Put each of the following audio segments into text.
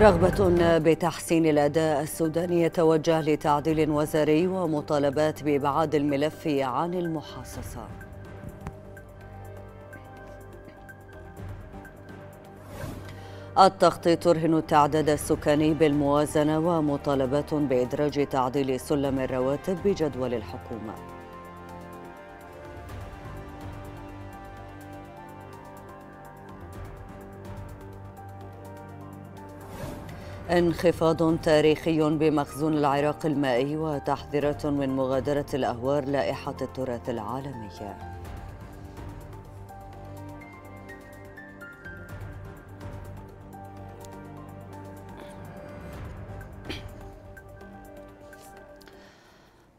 رغبة بتحسين الأداء السوداني يتوجه لتعديل وزاري ومطالبات بإبعاد الملف عن المحاصصة التخطيط ترهن التعداد السكاني بالموازنة ومطالبات بإدراج تعديل سلم الرواتب بجدول الحكومة انخفاض تاريخي بمخزون العراق المائي وتحذيرات من مغادرة الأهوار لائحة التراث العالمية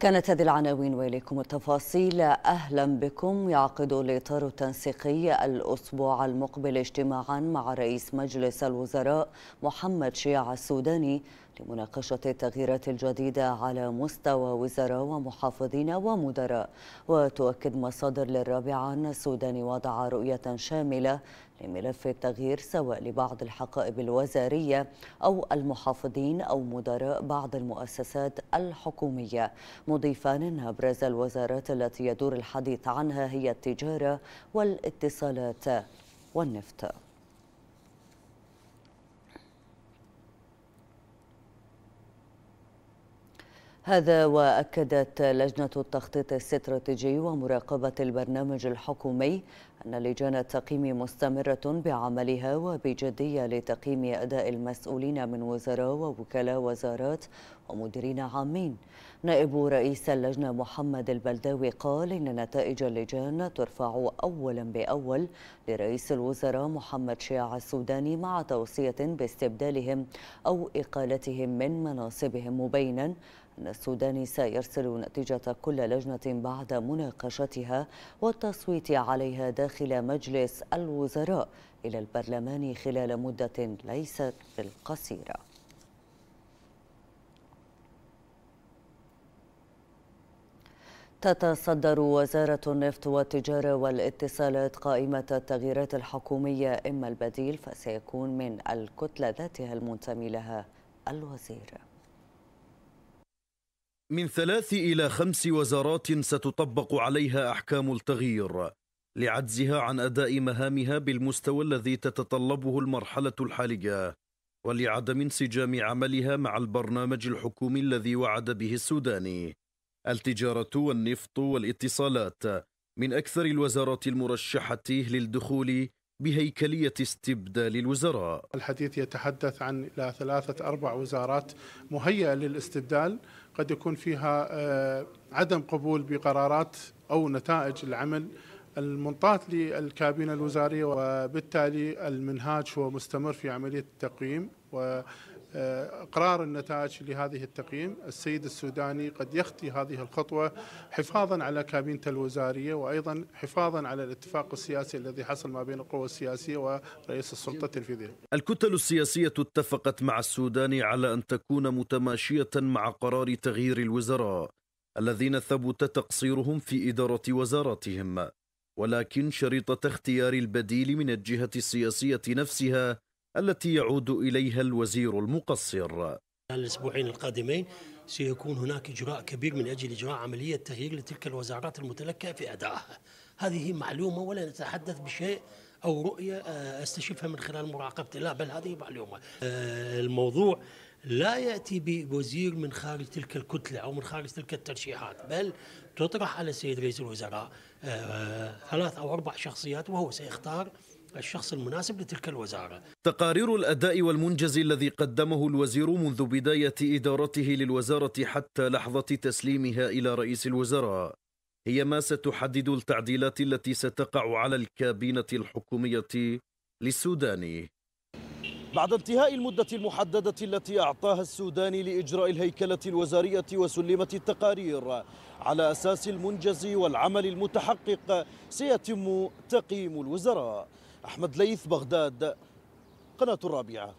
كانت هذه العناوين واليكم التفاصيل اهلا بكم يعقد الاطار التنسيقي الاسبوع المقبل اجتماعا مع رئيس مجلس الوزراء محمد شيع السوداني لمناقشة التغييرات الجديدة على مستوى وزراء ومحافظين ومدراء وتؤكد مصادر للرابعة أن السوداني وضع رؤية شاملة لملف التغيير سواء لبعض الحقائب الوزارية أو المحافظين أو مدراء بعض المؤسسات الحكومية مضيفا أن أبرز الوزارات التي يدور الحديث عنها هي التجارة والاتصالات والنفط هذا وأكدت لجنة التخطيط الاستراتيجي ومراقبة البرنامج الحكومي أن لجان التقييم مستمرة بعملها وبجدية لتقييم أداء المسؤولين من وزراء ووكلاء وزارات ومديرين عامين نائب رئيس اللجنة محمد البلداوي قال إن نتائج اللجان ترفع أولا بأول لرئيس الوزراء محمد شيع السوداني مع توصية باستبدالهم أو إقالتهم من مناصبهم مبينا السوداني سيرسل نتيجة كل لجنة بعد مناقشتها والتصويت عليها داخل مجلس الوزراء إلى البرلمان خلال مدة ليست بالقصيرة تتصدر وزارة النفط والتجارة والاتصالات قائمة التغييرات الحكومية إما البديل فسيكون من الكتلة ذاتها المنتمي لها الوزير من ثلاث إلى خمس وزارات ستطبق عليها أحكام التغيير لعجزها عن أداء مهامها بالمستوى الذي تتطلبه المرحلة الحالية ولعدم انسجام عملها مع البرنامج الحكومي الذي وعد به السوداني التجارة والنفط والاتصالات من أكثر الوزارات المرشحة للدخول بهيكلية استبدال الوزراء الحديث يتحدث عن إلى ثلاثة أربع وزارات مهيئة للاستبدال قد يكون فيها آه، عدم قبول بقرارات أو نتائج العمل المنطاة للكابينة الوزارية وبالتالي المنهاج هو مستمر في عملية التقييم و إقرار النتائج لهذه التقييم السيد السوداني قد يختي هذه الخطوة حفاظا على كابينة الوزارية وأيضا حفاظا على الاتفاق السياسي الذي حصل ما بين القوى السياسية ورئيس السلطة التنفيذية الكتل السياسية اتفقت مع السودان على أن تكون متماشية مع قرار تغيير الوزراء الذين ثبت تقصيرهم في إدارة وزاراتهم ولكن شريطة اختيار البديل من الجهة السياسية نفسها التي يعود إليها الوزير المقصر الأسبوعين القادمين سيكون هناك إجراء كبير من أجل إجراء عملية تغيير لتلك الوزارات المتلكة في أدائها هذه معلومة ولا نتحدث بشيء أو رؤية آه، أستشفها من خلال مراقبتي لا بل هذه معلومة آه، الموضوع لا يأتي بوزير من خارج تلك الكتلة أو من خارج تلك الترشيحات بل تطرح على السيد رئيس الوزراء آه، ثلاث أو أربع شخصيات وهو سيختار الشخص المناسب لتلك الوزارة تقارير الأداء والمنجز الذي قدمه الوزير منذ بداية إدارته للوزارة حتى لحظة تسليمها إلى رئيس الوزراء هي ما ستحدد التعديلات التي ستقع على الكابينة الحكومية للسودان بعد انتهاء المدة المحددة التي أعطاها السودان لإجراء الهيكلة الوزارية وسلمت التقارير على أساس المنجز والعمل المتحقق سيتم تقييم الوزراء أحمد ليث بغداد قناة الرابعة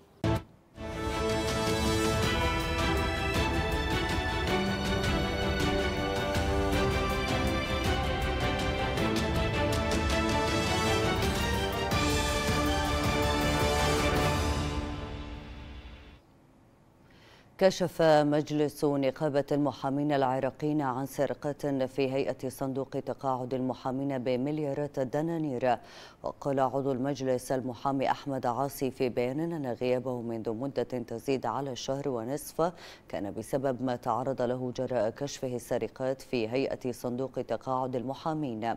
كشف مجلس نقابة المحامين العراقيين عن سرقة في هيئة صندوق تقاعد المحامين بمليارات الدنانير وقال عضو المجلس المحامي أحمد عاصي في بيان أن غيابه منذ مدة تزيد على شهر ونصف كان بسبب ما تعرض له جراء كشفه السرقات في هيئة صندوق تقاعد المحامين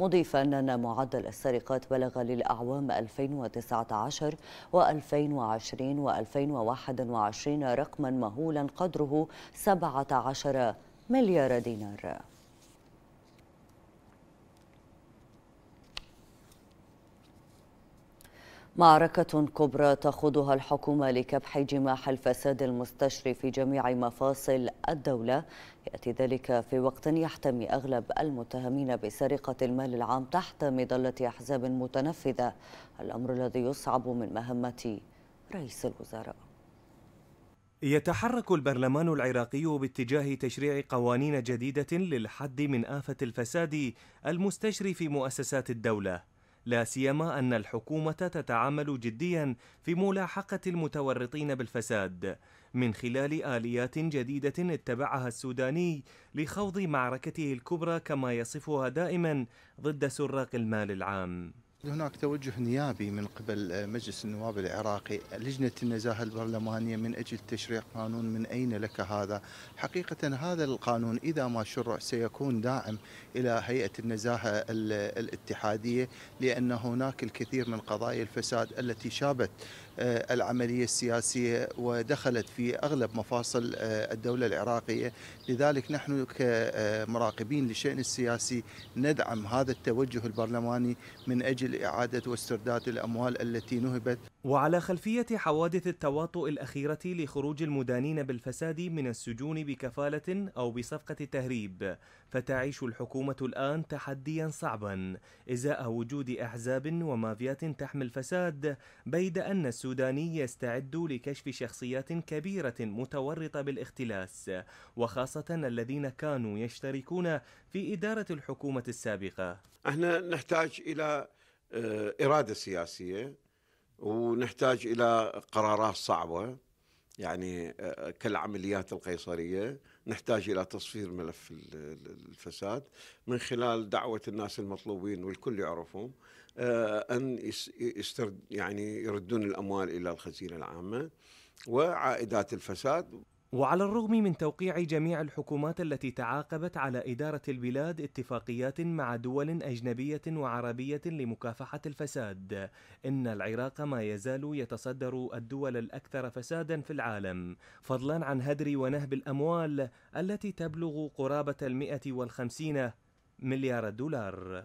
مضيفا أن معدل السرقات بلغ للأعوام 2019 و2020 و2021 رقما مهولا قدره 17 مليار دينار معركة كبرى تخوضها الحكومة لكبح جماح الفساد المستشري في جميع مفاصل الدولة يأتي ذلك في وقت يحتمي أغلب المتهمين بسرقة المال العام تحت مظلة أحزاب متنفذة الأمر الذي يصعب من مهمة رئيس الوزراء يتحرك البرلمان العراقي باتجاه تشريع قوانين جديدة للحد من آفة الفساد المستشري في مؤسسات الدولة، لا سيما أن الحكومة تتعامل جديا في ملاحقة المتورطين بالفساد من خلال آليات جديدة اتبعها السوداني لخوض معركته الكبرى كما يصفها دائما ضد سراق المال العام. هناك توجه نيابي من قبل مجلس النواب العراقي لجنة النزاهة البرلمانية من أجل تشريع قانون من أين لك هذا حقيقة هذا القانون إذا ما شرع سيكون داعم إلى هيئة النزاهة الاتحادية لأن هناك الكثير من قضايا الفساد التي شابت آه، العملية السياسية ودخلت في أغلب مفاصل آه، الدولة العراقية لذلك نحن كمراقبين للشأن السياسي ندعم هذا التوجه البرلماني من أجل لإعادة واسترداد الأموال التي نهبت وعلى خلفية حوادث التواطؤ الأخيرة لخروج المدانين بالفساد من السجون بكفالة أو بصفقة تهريب فتعيش الحكومة الآن تحديا صعبا إزاء وجود أحزاب ومافيات تحمي الفساد، بيد أن السوداني يستعد لكشف شخصيات كبيرة متورطة بالاختلاس وخاصة الذين كانوا يشتركون في إدارة الحكومة السابقة احنا نحتاج إلى آه، اراده سياسيه ونحتاج الى قرارات صعبه يعني آه، آه، كالعمليات القيصريه نحتاج الى تصفير ملف الفساد من خلال دعوه الناس المطلوبين والكل يعرفهم ان يسترد يعني يردون الاموال الى الخزينه العامه وعائدات الفساد وعلى الرغم من توقيع جميع الحكومات التي تعاقبت على إدارة البلاد اتفاقيات مع دول أجنبية وعربية لمكافحة الفساد، إن العراق ما يزال يتصدر الدول الأكثر فسادا في العالم، فضلا عن هدر ونهب الأموال التي تبلغ قرابة المئة والخمسين مليار دولار.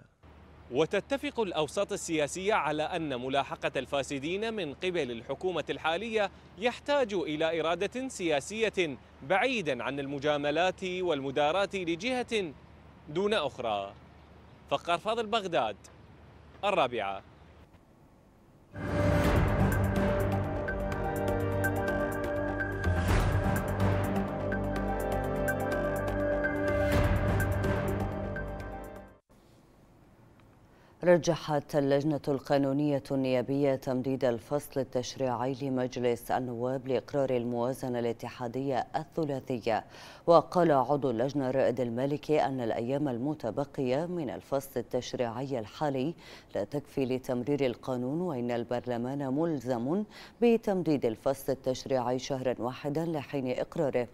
وتتفق الأوساط السياسية على أن ملاحقة الفاسدين من قبل الحكومة الحالية يحتاج إلى إرادة سياسية بعيدا عن المجاملات والمدارات لجهة دون أخرى فقر فاضل بغداد الرابعه رجحت اللجنة القانونية النيابية تمديد الفصل التشريعي لمجلس النواب لإقرار الموازنة الاتحادية الثلاثية وقال عضو اللجنة رائد المالكي أن الأيام المتبقية من الفصل التشريعي الحالي لا تكفي لتمرير القانون وإن البرلمان ملزم بتمديد الفصل التشريعي شهرا واحدا لحين إقراره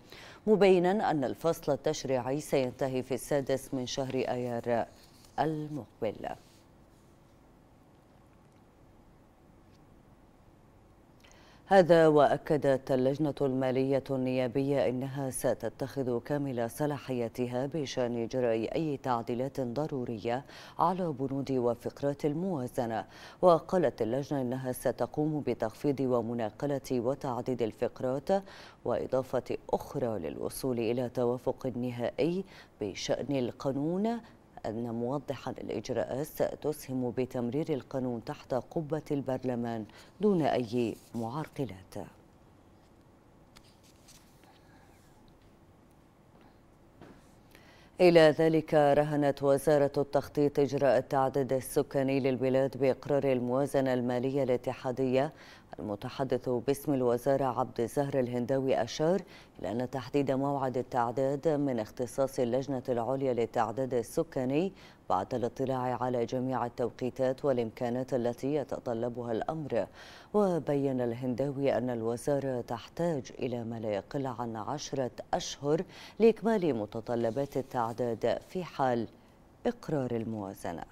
مبينا أن الفصل التشريعي سينتهي في السادس من شهر آيار المقبل هذا وأكدت اللجنة المالية النيابية أنها ستتخذ كامل صلاحياتها بشأن إجراء أي تعديلات ضرورية على بنود وفقرات الموازنة وقالت اللجنة أنها ستقوم بتخفيض ومناقلة وتعديد الفقرات وإضافة أخرى للوصول إلى توافق نهائي بشأن القانون أن موضحا الإجراءات ستسهم بتمرير القانون تحت قبة البرلمان دون أي معرقلات إلى ذلك رهنت وزارة التخطيط إجراء التعدد السكاني للبلاد بإقرار الموازنة المالية الاتحادية المتحدث باسم الوزارة عبد الزهر الهنداوي أشار إلى أن تحديد موعد التعداد من اختصاص اللجنة العليا للتعداد السكاني بعد الاطلاع على جميع التوقيتات والإمكانات التي يتطلبها الأمر وبين الهنداوي أن الوزارة تحتاج إلى ما لا يقل عن عشرة أشهر لإكمال متطلبات التعداد في حال إقرار الموازنة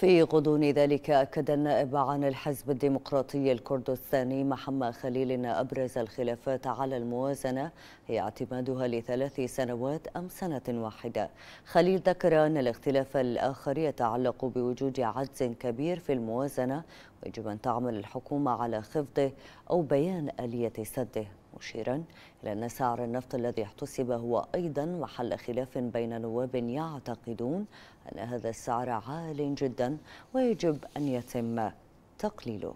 في غضون ذلك أكد النائب عن الحزب الديمقراطي الكردستاني محمد خليل أن أبرز الخلافات على الموازنة هي اعتمادها لثلاث سنوات أم سنة واحدة خليل ذكر أن الاختلاف الآخر يتعلق بوجود عجز كبير في الموازنة ويجب أن تعمل الحكومة على خفضه أو بيان آلية سده مشيرا إلى أن سعر النفط الذي احتسب هو أيضا محل خلاف بين نواب يعتقدون أن هذا السعر عال جدا ويجب أن يتم تقليله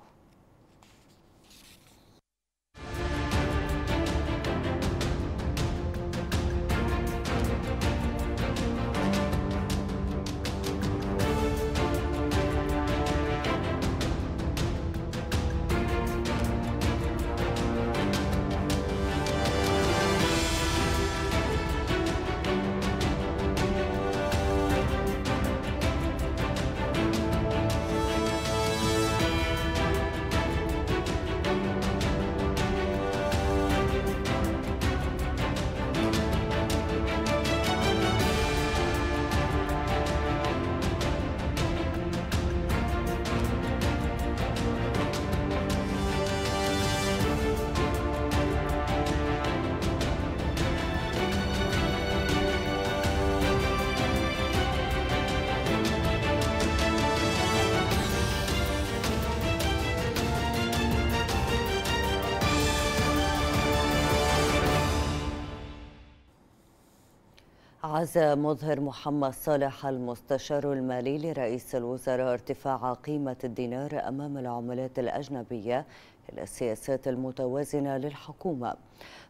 وعز مظهر محمد صالح المستشار المالي لرئيس الوزراء ارتفاع قيمة الدينار أمام العملات الأجنبية إلى السياسات المتوازنة للحكومة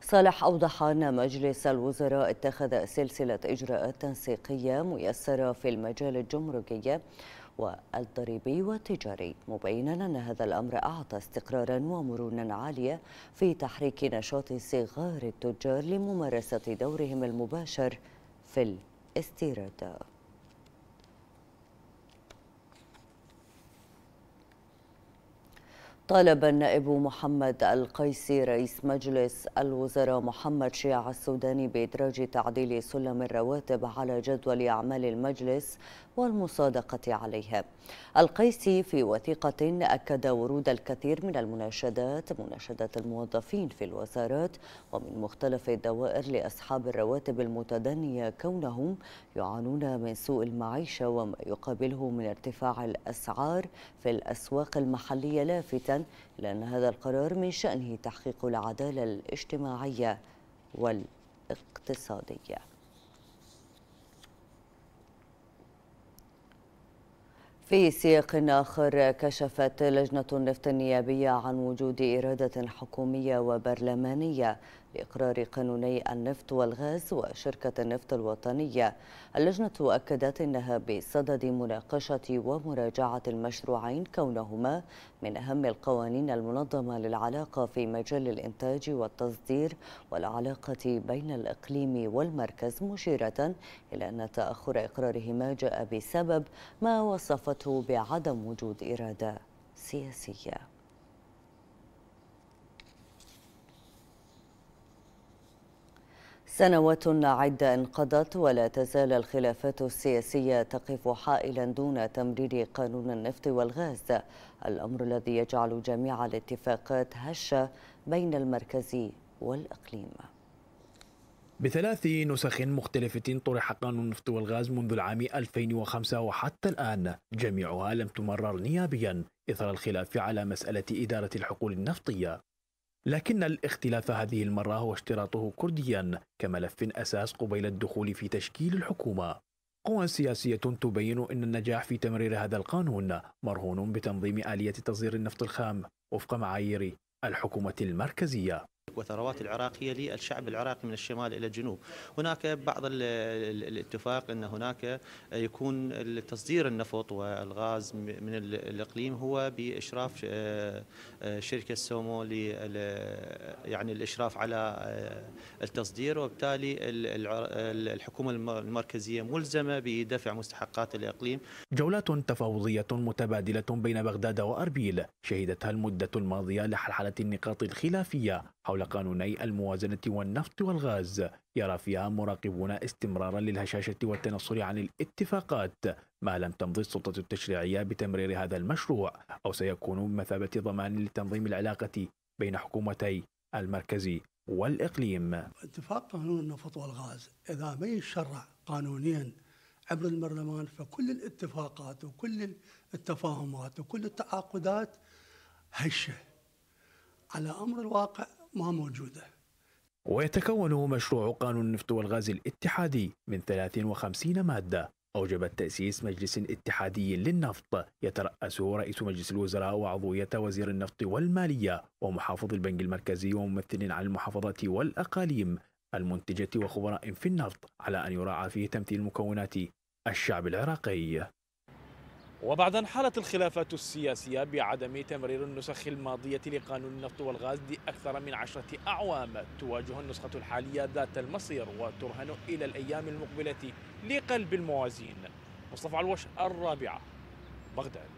صالح أوضح أن مجلس الوزراء اتخذ سلسلة إجراءات تنسيقية ميسرة في المجال الجمركي والضريبي والتجاري مبينا أن هذا الأمر أعطى استقرارا ومرونا عالية في تحريك نشاط صغار التجار لممارسة دورهم المباشر في الاستيراد طالب النائب محمد القيسي رئيس مجلس الوزراء محمد شيع السوداني بإدراج تعديل سلم الرواتب على جدول أعمال المجلس والمصادقة عليها القيسي في وثيقة أكد ورود الكثير من المناشدات مناشدات الموظفين في الوزارات ومن مختلف الدوائر لأصحاب الرواتب المتدنية كونهم يعانون من سوء المعيشة وما يقابله من ارتفاع الأسعار في الأسواق المحلية لافتا لأن هذا القرار من شأنه تحقيق العدالة الاجتماعية والاقتصادية في سياق آخر كشفت لجنة النفط النيابية عن وجود إرادة حكومية وبرلمانية لإقرار قانوني النفط والغاز وشركة النفط الوطنية اللجنة أكدت أنها بصدد مناقشة ومراجعة المشروعين كونهما من أهم القوانين المنظمة للعلاقة في مجال الإنتاج والتصدير والعلاقة بين الإقليم والمركز مشيرة إلى أن تأخر إقرارهما جاء بسبب ما وصفته بعدم وجود إرادة سياسية سنوات عدة انقضت ولا تزال الخلافات السياسية تقف حائلا دون تمرير قانون النفط والغاز الأمر الذي يجعل جميع الاتفاقات هشة بين المركز والإقليم بثلاث نسخ مختلفة طرح قانون النفط والغاز منذ العام 2005 وحتى الآن جميعها لم تمرر نيابيا إثر الخلاف على مسألة إدارة الحقول النفطية لكن الاختلاف هذه المرة هو اشتراطه كرديا كملف أساس قبيل الدخول في تشكيل الحكومة قوى سياسية تبين أن النجاح في تمرير هذا القانون مرهون بتنظيم آلية تصدير النفط الخام وفق معايير الحكومة المركزية وثروات العراقية للشعب العراقي من الشمال إلى الجنوب هناك بعض الاتفاق أن هناك يكون تصدير النفط والغاز من الإقليم هو بإشراف آه، آه، شركة سومو يعني الإشراف على آه، التصدير وبالتالي الحكومة المركزية ملزمة بدفع مستحقات الإقليم جولات تفاوضية متبادلة بين بغداد وأربيل شهدتها المدة الماضية لحلحلة النقاط الخلافية حول قانوني الموازنة والنفط والغاز يرى فيها مراقبون استمرارا للهشاشة والتنصل عن الاتفاقات ما لم تمضي السلطة التشريعية بتمرير هذا المشروع أو سيكون بمثابة ضمان لتنظيم العلاقة بين حكومتي المركزي والإقليم اتفاق قانون النفط والغاز إذا ما يشرع قانونيا عبر البرلمان فكل الاتفاقات وكل التفاهمات وكل التعاقدات هشه على امر الواقع ما موجوده ويتكون مشروع قانون النفط والغاز الاتحادي من 53 مادة أوجبت تأسيس مجلس اتحادي للنفط يترأسه رئيس مجلس الوزراء وعضوية وزير النفط والمالية ومحافظ البنك المركزي وممثل عن المحافظات والأقاليم المنتجة وخبراء في النفط على أن يراعى فيه تمثيل مكونات الشعب العراقي وبعد أن حالت الخلافات السياسية بعدم تمرير النسخ الماضية لقانون النفط والغاز لأكثر من عشرة أعوام تواجه النسخة الحالية ذات المصير وترهن إلى الأيام المقبلة لقلب الموازين مصطفى الوش الرابعة بغداد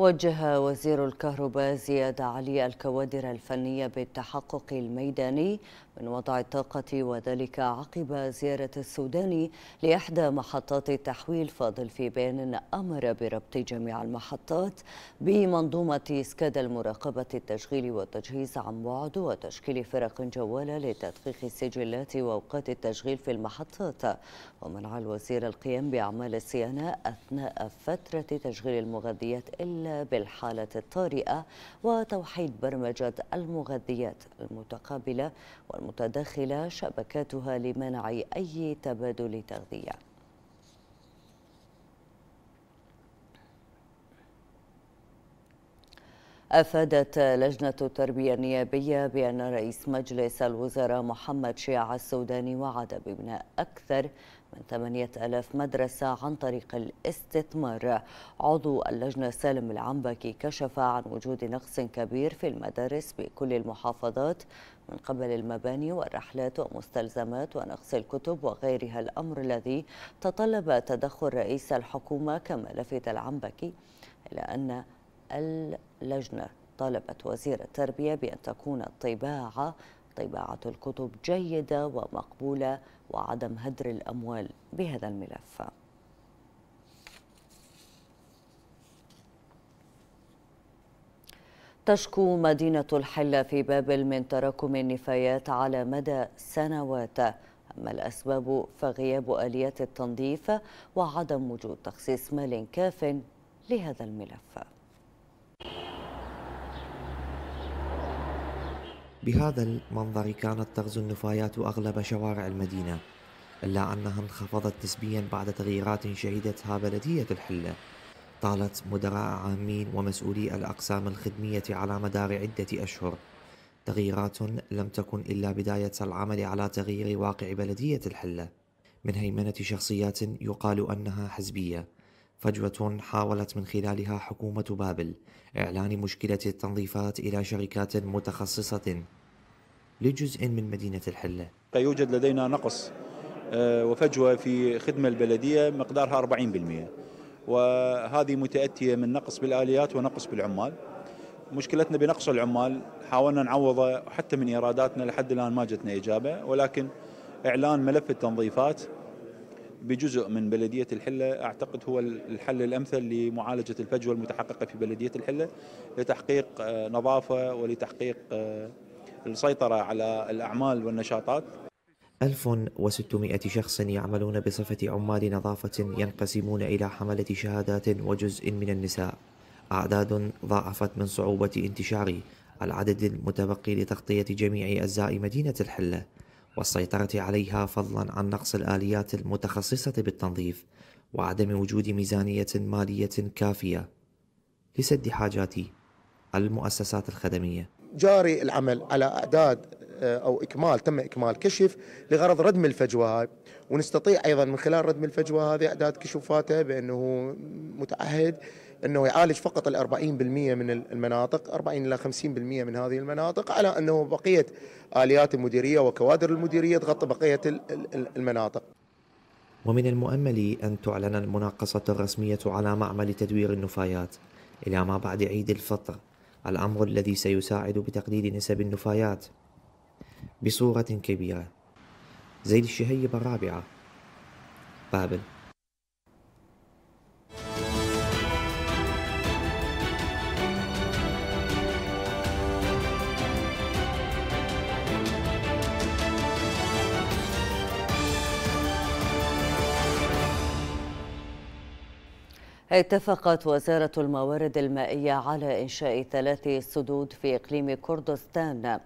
وجه وزير الكهرباء زياد علي الكوادر الفنية بالتحقق الميداني من وضع الطاقة وذلك عقب زيارة السودان لإحدى محطات التحويل فاضل في بيان أمر بربط جميع المحطات بمنظومة سكادا المراقبة التشغيل والتجهيز عن بعد وتشكيل فرق جوالة لتدقيق السجلات وأوقات التشغيل في المحطات ومنع الوزير القيام بأعمال الصيانة أثناء فترة تشغيل المغذيات إلا بالحالة الطارئة وتوحيد برمجة المغذيات المتقابلة والمتداخلة شبكاتها لمنع أي تبادل تغذية أفادت لجنة التربية النيابية بأن رئيس مجلس الوزراء محمد شيع السوداني وعد ببناء أكثر من 8000 مدرسة عن طريق الاستثمار عضو اللجنة سالم العنبكي كشف عن وجود نقص كبير في المدارس بكل المحافظات من قبل المباني والرحلات ومستلزمات ونقص الكتب وغيرها الأمر الذي تطلب تدخل رئيس الحكومة كما لفت العنبكي إلى أن اللجنة طالبت وزير التربية بأن تكون الطباعة طباعة الكتب جيدة ومقبولة وعدم هدر الأموال بهذا الملف تشكو مدينة الحلة في بابل من تراكم النفايات على مدى سنوات أما الأسباب فغياب آليات التنظيف وعدم وجود تخصيص مال كاف لهذا الملف بهذا المنظر كانت تغزو النفايات أغلب شوارع المدينة إلا أنها انخفضت نسبيا بعد تغييرات شهدتها بلدية الحلة طالت مدراء عامين ومسؤولي الأقسام الخدمية على مدار عدة أشهر تغييرات لم تكن إلا بداية العمل على تغيير واقع بلدية الحلة من هيمنة شخصيات يقال أنها حزبية فجوة حاولت من خلالها حكومة بابل إعلان مشكلة التنظيفات إلى شركات متخصصة لجزء من مدينة الحلة يوجد لدينا نقص آه، وفجوة في خدمة البلدية مقدارها 40% وهذه متأتية من نقص بالآليات ونقص بالعمال مشكلتنا بنقص العمال حاولنا نعوضه حتى من إيراداتنا لحد الآن ما جتنا إجابة ولكن إعلان ملف التنظيفات بجزء من بلدية الحلة أعتقد هو الحل الأمثل لمعالجة الفجوة المتحققة في بلدية الحلة لتحقيق آه، نظافة ولتحقيق آه، السيطرة على الأعمال والنشاطات 1600 شخص يعملون بصفة عمال نظافة ينقسمون إلى حملة شهادات وجزء من النساء أعداد ضاعفت من صعوبة انتشار العدد المتبقي لتغطية جميع أجزاء مدينة الحلة والسيطرة عليها فضلا عن نقص الآليات المتخصصة بالتنظيف وعدم وجود ميزانية مالية كافية لسد حاجات المؤسسات الخدمية جاري العمل على أعداد آه، أو إكمال تم إكمال كشف لغرض ردم الفجوة هاي ونستطيع أيضا من خلال ردم الفجوة هذه أعداد كشوفاتها بأنه متعهد انه يعالج فقط ال 40% من المناطق 40 الى 50% من هذه المناطق على انه بقيه اليات المديريه وكوادر المديريه تغطي بقيه المناطق ومن المؤمل أن تعلن المناقصة الرسمية على معمل تدوير النفايات إلى ما بعد عيد الفطر الأمر الذي سيساعد بتقليل نسب النفايات بصورة كبيرة زيد الشهيب الرابعة بابل اتفقت وزارة الموارد المائية على إنشاء ثلاث سدود في إقليم كردستان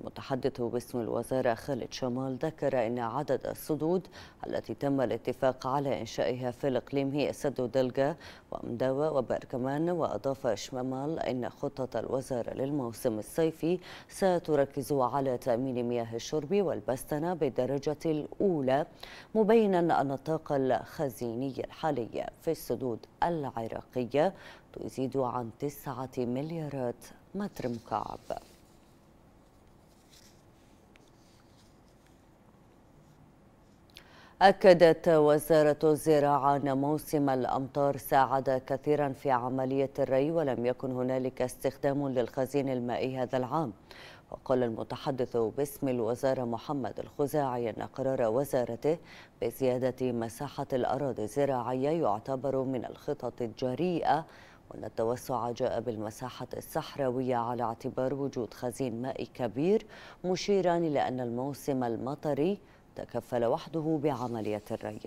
متحدث باسم الوزارة خالد شمال ذكر أن عدد السدود التي تم الاتفاق على إنشائها في الإقليم هي سد دلجة ومداوة وبركمان وأضاف شمال أن خطة الوزارة للموسم الصيفي ستركز على تأمين مياه الشرب والبستنة بالدرجة الأولى مبينا أن الطاقة الخزينية الحالية في السدود العراقية تزيد عن 9 مليارات متر مكعب أكدت وزارة الزراعة أن موسم الأمطار ساعد كثيرا في عملية الري ولم يكن هنالك استخدام للخزين المائي هذا العام وقال المتحدث باسم الوزارة محمد الخزاعي أن قرار وزارته بزيادة مساحة الأراضي الزراعية يعتبر من الخطط الجريئة وأن التوسع جاء بالمساحة الصحراوية على اعتبار وجود خزين مائي كبير مشيرا إلى أن الموسم المطري تكفل وحده بعملية الري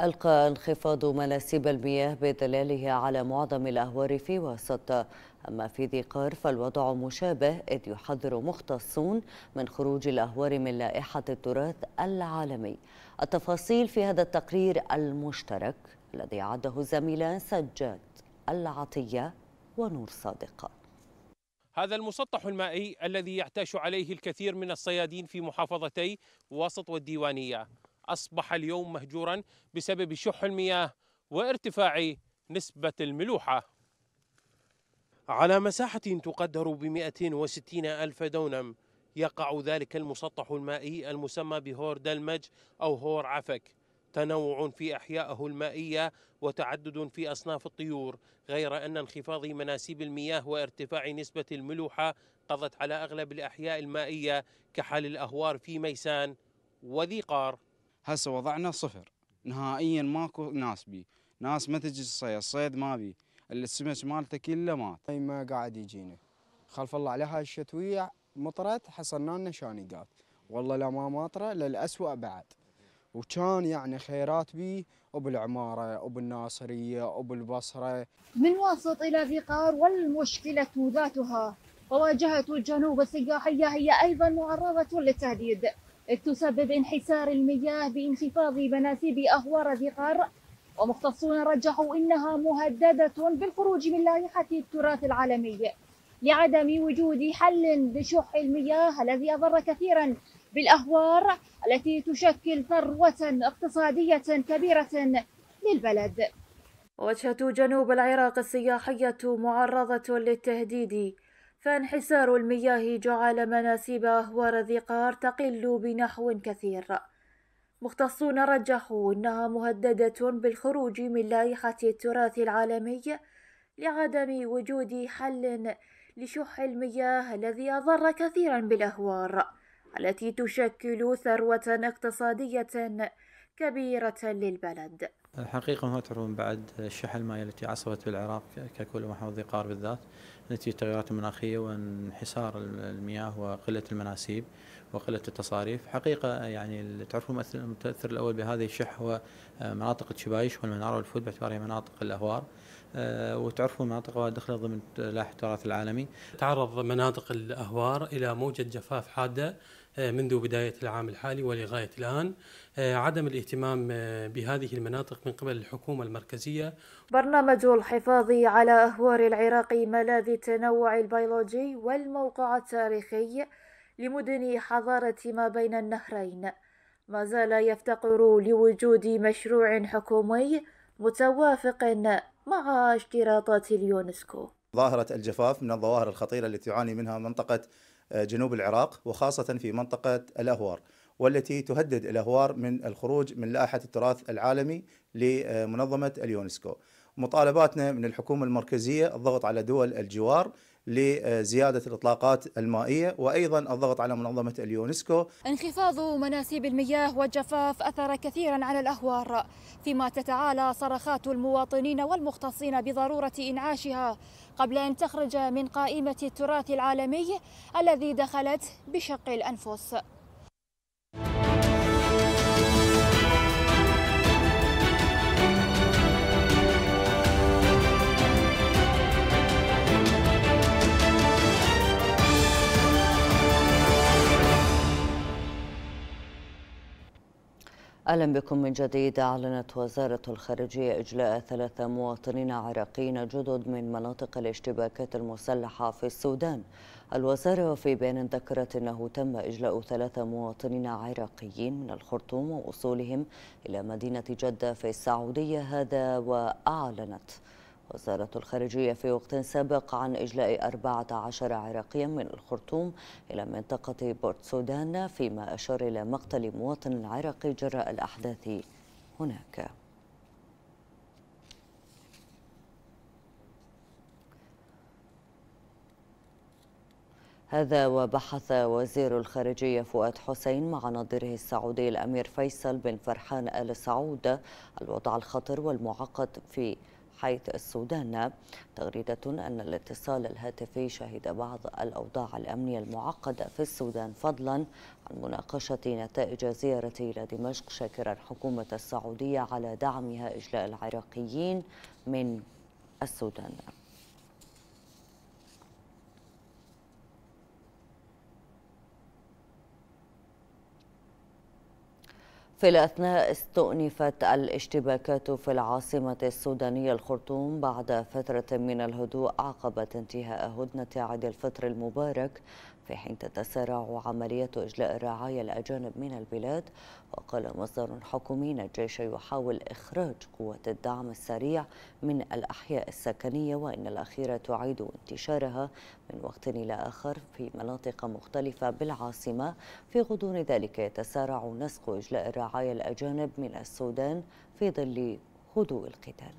ألقى انخفاض مناسيب المياه بدلاله على معظم الأهوار في وسط أما في ذي قار فالوضع مشابه إذ يحذر مختصون من خروج الأهوار من لائحة التراث العالمي التفاصيل في هذا التقرير المشترك الذي عده زميلان سجاد العطية ونور صادقة هذا المسطح المائي الذي يعتاش عليه الكثير من الصيادين في محافظتي وسط والديوانية أصبح اليوم مهجورا بسبب شح المياه وارتفاع نسبة الملوحة على مساحة تقدر ب 160 ألف دونم يقع ذلك المسطح المائي المسمى بهور دلمج أو هور عفك تنوع في أحيائه المائية وتعدد في أصناف الطيور غير أن انخفاض مناسيب المياه وارتفاع نسبة الملوحة قضت على أغلب الأحياء المائية كحال الأهوار في ميسان وذي قار هسه وضعنا صفر نهائيا ماكو ناس بي ناس ما تجي الصيد الصيد ما بي السمك مالته كله مات ما قاعد يجينا خلف الله عليها الشتوية مطرت حصلنا لنا شانيقات والله لا ما مطره للاسوء بعد وكان يعني خيرات بي وبالعمارة وبالناصرية وبالبصرة من واسط إلى ذقار والمشكلة ذاتها وواجهة الجنوب السياحية هي أيضا معرضة للتهديد إذ تسبب انحسار المياه بانخفاض مناسيب أهوار ذقار ومختصون رجحوا إنها مهددة بالخروج من لائحة التراث العالمي لعدم وجود حل لشح المياه الذي أضر كثيرا بالأهوار التي تشكل ثروة اقتصادية كبيرة للبلد وجهة جنوب العراق السياحية معرضة للتهديد فانحسار المياه جعل مناسيب أهوار ذي قار تقل بنحو كثير مختصون رجحوا أنها مهددة بالخروج من لائحة التراث العالمي لعدم وجود حل لشح المياه الذي أضر كثيرا بالأهوار التي تشكل ثروة اقتصادية كبيرة للبلد حقيقة ما تعرفون بعد الشح المائية التي عصفت بالعراق ككل محافظة قار بالذات نتيجة التغيرات المناخية وانحسار المياه وقلة المناسيب وقلة التصاريف حقيقة يعني تعرفون المتأثر الأول بهذه الشح هو آه، مناطق الشبايش والمنارة والفود باعتبارها مناطق الأهوار آه، وتعرفون مناطق دخل دخلت ضمن لائحة التراث العالمي تعرض مناطق الأهوار إلى موجة جفاف حادة آه، منذ بداية العام الحالي ولغاية الآن آه، عدم الاهتمام آه، بهذه المناطق من قبل الحكومة المركزية برنامج الحفاظ على أهوار العراق ملاذ التنوع البيولوجي والموقع التاريخي لمدن حضارة ما بين النهرين ما زال يفتقر لوجود مشروع حكومي متوافق مع اشتراطات اليونسكو ظاهرة الجفاف من الظواهر الخطيرة التي تعاني منها منطقة جنوب العراق وخاصة في منطقة الأهوار والتي تهدد الأهوار من الخروج من لائحة التراث العالمي لمنظمه اليونسكو. مطالباتنا من الحكومه المركزيه الضغط على دول الجوار لزيادة الإطلاقات المائية وأيضا الضغط على منظمة اليونسكو انخفاض مناسيب المياه والجفاف أثر كثيرا على الأهوار فيما تتعالى صرخات المواطنين والمختصين بضرورة إنعاشها قبل أن تخرج من قائمة التراث العالمي الذي دخلت بشق الأنفس أهلا بكم من جديد أعلنت وزارة الخارجية إجلاء ثلاثة مواطنين عراقيين جدد من مناطق الاشتباكات المسلحة في السودان الوزارة في بيان ذكرت أنه تم إجلاء ثلاثة مواطنين عراقيين من الخرطوم ووصولهم إلى مدينة جدة في السعودية هذا وأعلنت وزارة الخارجية في وقت سابق عن إجلاء 14 عراقيا من الخرطوم إلى منطقة بورت سودان فيما أشار إلى مقتل مواطن عراقي جراء الأحداث هناك هذا وبحث وزير الخارجية فؤاد حسين مع نظيره السعودي الأمير فيصل بن فرحان آل سعود الوضع الخطر والمعقد في حيث السودان تغريدة أن الاتصال الهاتفي شهد بعض الأوضاع الأمنية المعقدة في السودان فضلا عن مناقشة نتائج زيارتي إلى دمشق شاكرا الحكومة السعودية على دعمها إجلاء العراقيين من السودان في الأثناء استؤنفت الاشتباكات في العاصمة السودانية الخرطوم بعد فترة من الهدوء عقبة انتهاء هدنة عيد الفطر المبارك في حين تتسارع عملية إجلاء الرعايا الأجانب من البلاد وقال مصدر حكومي أن الجيش يحاول إخراج قوة الدعم السريع من الأحياء السكنية وإن الأخيرة تعيد انتشارها من وقت إلى آخر في مناطق مختلفة بالعاصمة في غضون ذلك يتسارع نسق إجلاء الرعايا الأجانب من السودان في ظل هدوء القتال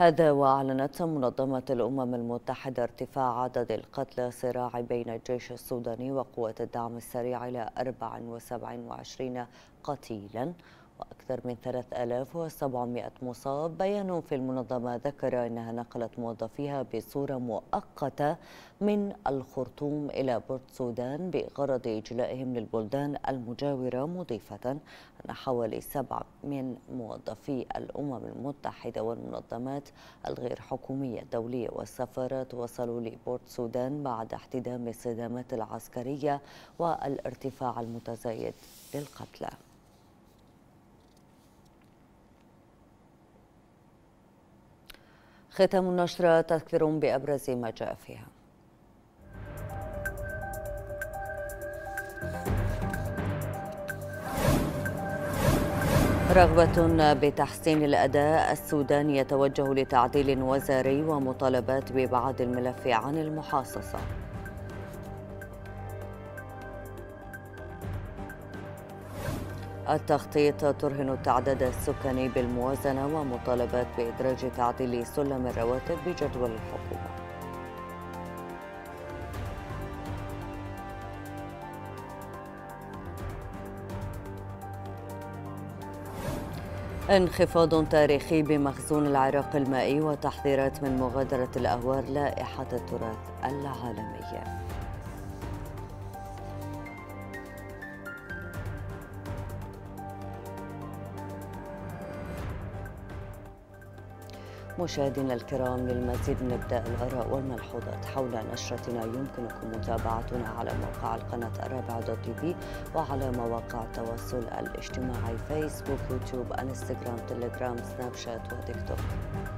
هذا وأعلنت منظمة الأمم المتحدة ارتفاع عدد القتلى صراع بين الجيش السوداني وقوات الدعم السريع إلى 74 قتيلا وأكثر من 3700 مصاب بيان في المنظمة ذكر أنها نقلت موظفيها بصورة مؤقتة من الخرطوم إلى بورت سودان بغرض إجلائهم للبلدان المجاورة مضيفة أن حوالي سبعة من موظفي الأمم المتحدة والمنظمات الغير حكومية الدولية والسفارات وصلوا لبورت سودان بعد احتدام الصدامات العسكرية والارتفاع المتزايد للقتلى ختام النشرة تذكر بأبرز ما جاء فيها رغبة بتحسين الأداء السودان يتوجه لتعديل وزاري ومطالبات ببعض الملف عن المحاصصة التخطيط ترهن التعداد السكاني بالموازنة ومطالبات بإدراج تعديل سلم الرواتب بجدول الحكومة انخفاض تاريخي بمخزون العراق المائي وتحذيرات من مغادرة الأهوار لائحة التراث العالمية مشاهدينا الكرام للمزيد من ابداء الاراء والملحوظات حول نشرتنا يمكنكم متابعتنا على موقع القناه الرابعه دوت تي في وعلى مواقع التواصل الاجتماعي فيسبوك يوتيوب انستغرام تليجرام سناب شات وتيك توك